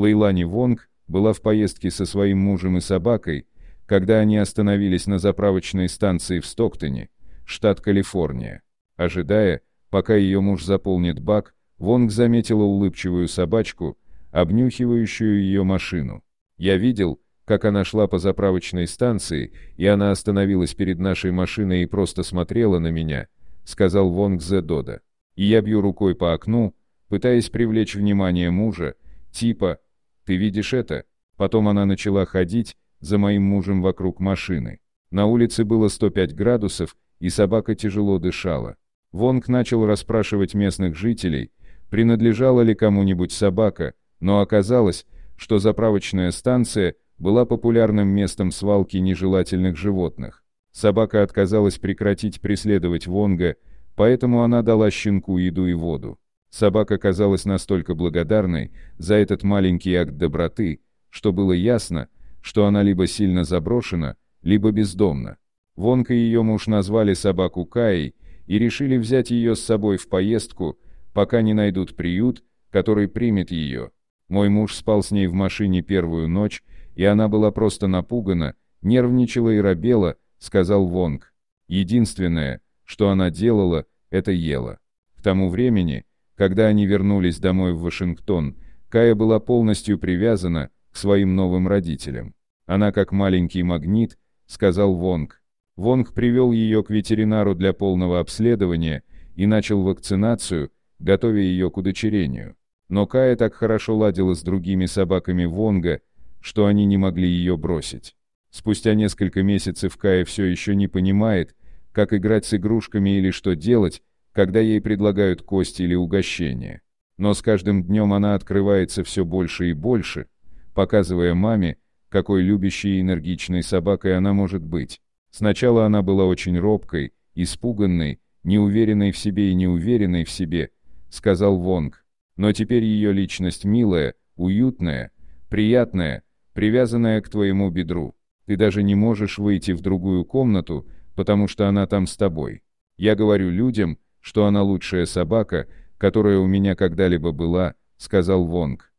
Лейлани Вонг была в поездке со своим мужем и собакой, когда они остановились на заправочной станции в Стоктоне, штат Калифорния. Ожидая, пока ее муж заполнит бак, Вонг заметила улыбчивую собачку, обнюхивающую ее машину. Я видел, как она шла по заправочной станции, и она остановилась перед нашей машиной и просто смотрела на меня, сказал Вонг Зе Дода. И я бью рукой по окну, пытаясь привлечь внимание мужа, типа ты видишь это? Потом она начала ходить за моим мужем вокруг машины. На улице было 105 градусов, и собака тяжело дышала. Вонг начал расспрашивать местных жителей, принадлежала ли кому-нибудь собака, но оказалось, что заправочная станция была популярным местом свалки нежелательных животных. Собака отказалась прекратить преследовать Вонга, поэтому она дала щенку еду и воду. Собака казалась настолько благодарной за этот маленький акт доброты, что было ясно, что она либо сильно заброшена, либо бездомна. Вонка и ее муж назвали собаку Каей и решили взять ее с собой в поездку, пока не найдут приют, который примет ее. Мой муж спал с ней в машине первую ночь, и она была просто напугана, нервничала и робела, сказал Вонг. Единственное, что она делала, это ела. К тому времени, когда они вернулись домой в Вашингтон, Кая была полностью привязана к своим новым родителям. Она как маленький магнит, сказал Вонг. Вонг привел ее к ветеринару для полного обследования и начал вакцинацию, готовя ее к удочерению. Но Кая так хорошо ладила с другими собаками Вонга, что они не могли ее бросить. Спустя несколько месяцев Кая все еще не понимает, как играть с игрушками или что делать, когда ей предлагают кости или угощение. Но с каждым днем она открывается все больше и больше, показывая маме, какой любящей и энергичной собакой она может быть. Сначала она была очень робкой, испуганной, неуверенной в себе и неуверенной в себе, сказал Вонг. Но теперь ее личность милая, уютная, приятная, привязанная к твоему бедру. Ты даже не можешь выйти в другую комнату, потому что она там с тобой. Я говорю людям, что она лучшая собака, которая у меня когда-либо была», — сказал Вонг.